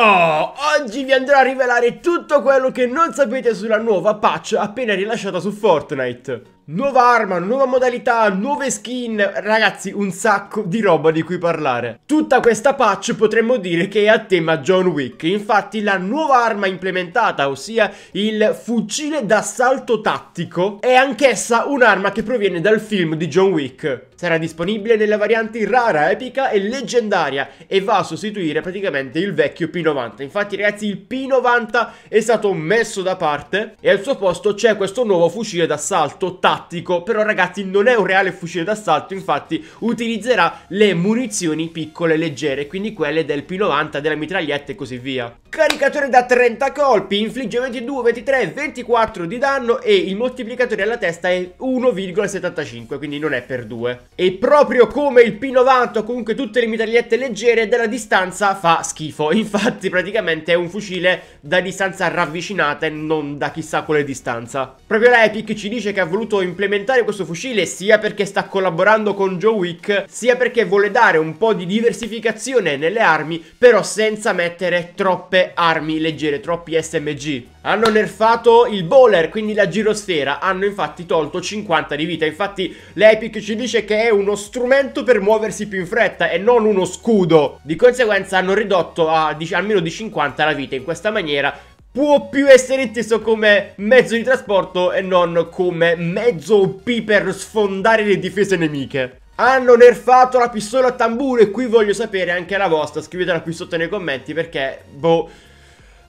Oh, oggi vi andrò a rivelare tutto quello che non sapete sulla nuova patch appena rilasciata su Fortnite. Nuova arma, nuova modalità, nuove skin, ragazzi un sacco di roba di cui parlare. Tutta questa patch potremmo dire che è a tema John Wick, infatti la nuova arma implementata, ossia il fucile d'assalto tattico, è anch'essa un'arma che proviene dal film di John Wick. Sarà disponibile nelle varianti rara, epica e leggendaria e va a sostituire praticamente il vecchio P90. Infatti ragazzi ragazzi il P90 è stato messo da parte e al suo posto c'è questo nuovo fucile d'assalto tattico, però ragazzi non è un reale fucile d'assalto, infatti utilizzerà le munizioni piccole leggere, quindi quelle del P90, della mitraglietta e così via. Caricatore da 30 colpi, infligge 22, 23, 24 di danno e il moltiplicatore alla testa è 1,75, quindi non è per due E proprio come il P90 comunque tutte le mitragliette leggere, dalla distanza fa schifo, infatti praticamente è un fucile da distanza ravvicinata e non da chissà quale distanza. Proprio la Epic ci dice che ha voluto implementare questo fucile sia perché sta collaborando con Joe Wick, sia perché vuole dare un po' di diversificazione nelle armi, però senza mettere troppe armi leggere, troppi SMG. Hanno nerfato il bowler, quindi la girosfera, hanno infatti tolto 50 di vita, infatti l'Epic ci dice che è uno strumento per muoversi più in fretta e non uno scudo. Di conseguenza hanno ridotto a almeno di 50 la vita, in questa maniera può più essere inteso come mezzo di trasporto e non come mezzo OP per sfondare le difese nemiche. Hanno nerfato la pistola a tamburo e qui voglio sapere anche la vostra, scrivetela qui sotto nei commenti perché, boh,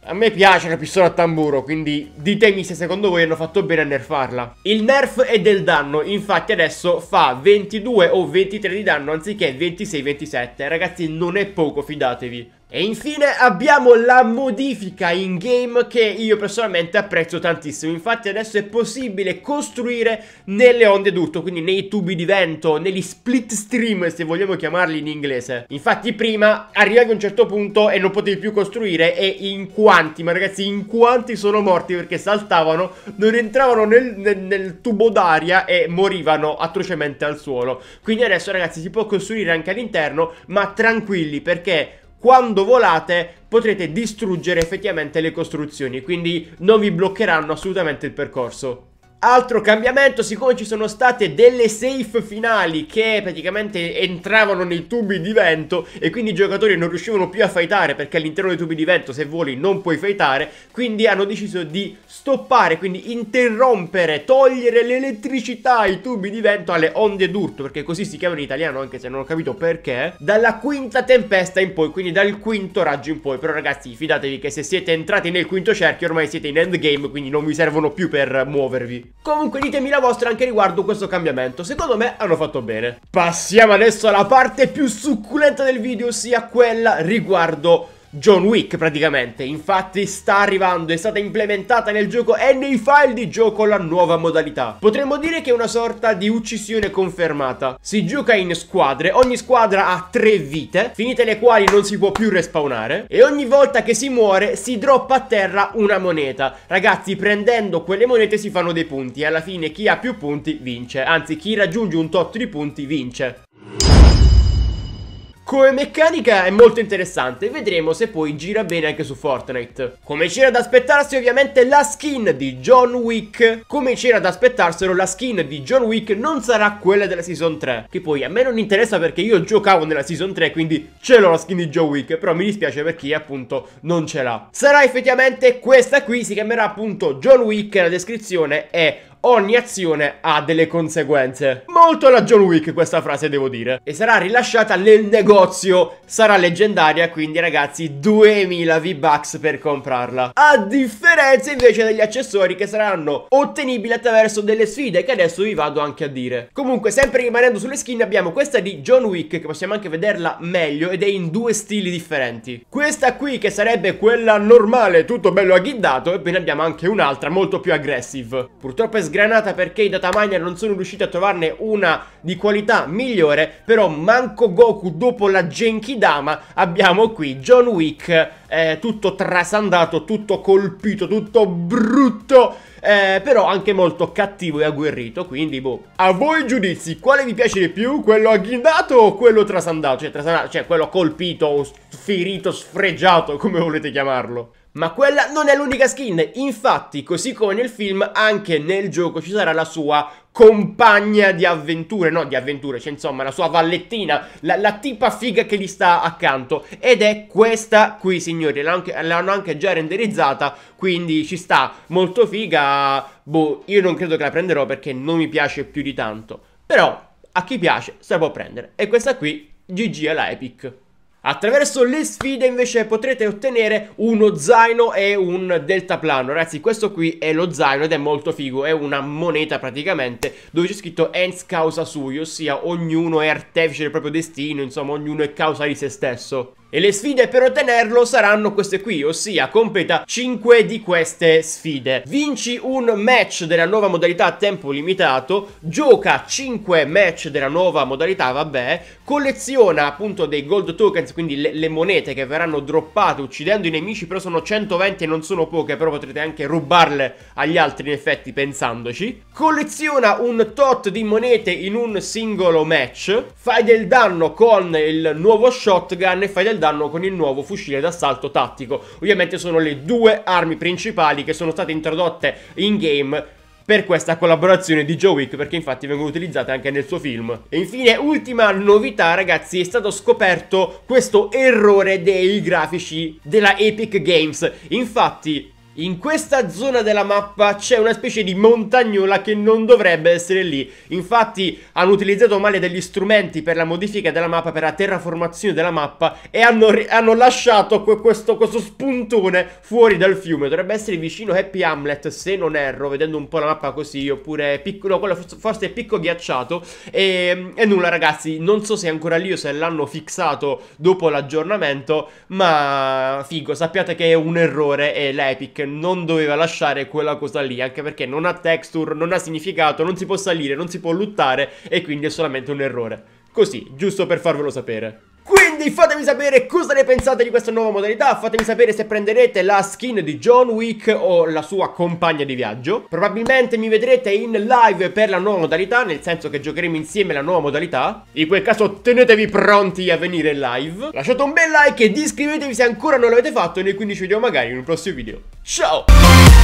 a me piace la pistola a tamburo, quindi ditemi se secondo voi hanno fatto bene a nerfarla. Il nerf è del danno, infatti adesso fa 22 o 23 di danno anziché 26-27. Ragazzi, non è poco, fidatevi. E infine abbiamo la modifica in game che io personalmente apprezzo tantissimo Infatti adesso è possibile costruire nelle onde d'urto Quindi nei tubi di vento, negli split stream se vogliamo chiamarli in inglese Infatti prima arrivavi a un certo punto e non potevi più costruire E in quanti, ma ragazzi in quanti sono morti perché saltavano Non entravano nel, nel, nel tubo d'aria e morivano atrocemente al suolo Quindi adesso ragazzi si può costruire anche all'interno ma tranquilli perché quando volate potrete distruggere effettivamente le costruzioni, quindi non vi bloccheranno assolutamente il percorso. Altro cambiamento, siccome ci sono state delle safe finali che praticamente entravano nei tubi di vento e quindi i giocatori non riuscivano più a fightare perché all'interno dei tubi di vento se vuoi non puoi fightare, quindi hanno deciso di stoppare, quindi interrompere, togliere l'elettricità ai tubi di vento alle onde d'urto, perché così si chiamano in italiano anche se non ho capito perché, dalla quinta tempesta in poi, quindi dal quinto raggio in poi, però ragazzi fidatevi che se siete entrati nel quinto cerchio ormai siete in endgame, quindi non vi servono più per muovervi. Comunque ditemi la vostra anche riguardo questo cambiamento, secondo me hanno fatto bene. Passiamo adesso alla parte più succulenta del video, Ossia quella riguardo John Wick praticamente, infatti sta arrivando, è stata implementata nel gioco e nei file di gioco la nuova modalità. Potremmo dire che è una sorta di uccisione confermata. Si gioca in squadre, ogni squadra ha tre vite, finite le quali non si può più respawnare e ogni volta che si muore si droppa a terra una moneta. Ragazzi, prendendo quelle monete si fanno dei punti e alla fine chi ha più punti vince, anzi chi raggiunge un tot di punti vince. Come meccanica è molto interessante, vedremo se poi gira bene anche su Fortnite. Come c'era da aspettarsi ovviamente la skin di John Wick. Come c'era da aspettarselo la skin di John Wick non sarà quella della Season 3. Che poi a me non interessa perché io giocavo nella Season 3 quindi ce l'ho la skin di John Wick. Però mi dispiace per chi appunto non ce l'ha. Sarà effettivamente questa qui, si chiamerà appunto John Wick, la descrizione è ogni azione ha delle conseguenze. Molto la John Wick questa frase devo dire. E sarà rilasciata nel negozio, sarà leggendaria, quindi ragazzi 2000 V-Bucks per comprarla. A differenza invece degli accessori che saranno ottenibili attraverso delle sfide che adesso vi vado anche a dire. Comunque sempre rimanendo sulle skin abbiamo questa di John Wick che possiamo anche vederla meglio ed è in due stili differenti. Questa qui che sarebbe quella normale, tutto bello aghiddato e poi ne abbiamo anche un'altra molto più aggressive. Purtroppo è sgranata perché i dataminer non sono riusciti a trovarne una di qualità migliore Però manco Goku dopo la Genkidama abbiamo qui John Wick eh, tutto trasandato, tutto colpito, tutto brutto eh, però anche molto cattivo e agguerrito Quindi boh A voi giudizi Quale vi piace di più? Quello agghindato o quello trasandato? Cioè, trasandato, cioè quello colpito o ferito, sfregiato Come volete chiamarlo ma quella non è l'unica skin, infatti così come nel film anche nel gioco ci sarà la sua compagna di avventure, no di avventure, cioè insomma la sua vallettina, la, la tipa figa che gli sta accanto ed è questa qui signori, l'hanno anche già renderizzata quindi ci sta molto figa, boh io non credo che la prenderò perché non mi piace più di tanto, però a chi piace se la può prendere e questa qui GG alla Epic. Attraverso le sfide invece potrete ottenere uno zaino e un deltaplano Ragazzi questo qui è lo zaino ed è molto figo È una moneta praticamente dove c'è scritto Ens causa sui Ossia ognuno è artefice del proprio destino Insomma ognuno è causa di se stesso e le sfide per ottenerlo saranno queste qui, ossia completa 5 di queste sfide. Vinci un match della nuova modalità a tempo limitato, gioca 5 match della nuova modalità, vabbè, colleziona appunto dei gold tokens, quindi le, le monete che verranno droppate uccidendo i nemici, però sono 120 e non sono poche, però potrete anche rubarle agli altri in effetti pensandoci. Colleziona un tot di monete in un singolo match, fai del danno con il nuovo shotgun e fai del danno con il nuovo fucile d'assalto tattico. Ovviamente sono le due armi principali che sono state introdotte in game per questa collaborazione di Joe Wick perché infatti vengono utilizzate anche nel suo film. E infine ultima novità ragazzi è stato scoperto questo errore dei grafici della Epic Games. Infatti in questa zona della mappa c'è una specie di montagnola che non dovrebbe essere lì. Infatti hanno utilizzato male degli strumenti per la modifica della mappa, per la terraformazione della mappa e hanno, hanno lasciato questo, questo, spuntone fuori dal fiume. Dovrebbe essere vicino Happy Hamlet, se non erro, vedendo un po' la mappa così, oppure piccolo, quello forse è picco ghiacciato. E, ehm, e nulla ragazzi, non so se è ancora lì o se l'hanno fissato dopo l'aggiornamento, ma figo, sappiate che è un errore e l'Epic non doveva lasciare quella cosa lì, anche perché non ha texture, non ha significato, non si può salire, non si può luttare e quindi è solamente un errore. Così, giusto per farvelo sapere quindi fatemi sapere cosa ne pensate di questa nuova modalità Fatemi sapere se prenderete la skin di John Wick o la sua compagna di viaggio Probabilmente mi vedrete in live per la nuova modalità Nel senso che giocheremo insieme la nuova modalità In quel caso tenetevi pronti a venire live Lasciate un bel like e iscrivetevi se ancora non l'avete fatto E noi quindi ci vediamo magari in un prossimo video Ciao!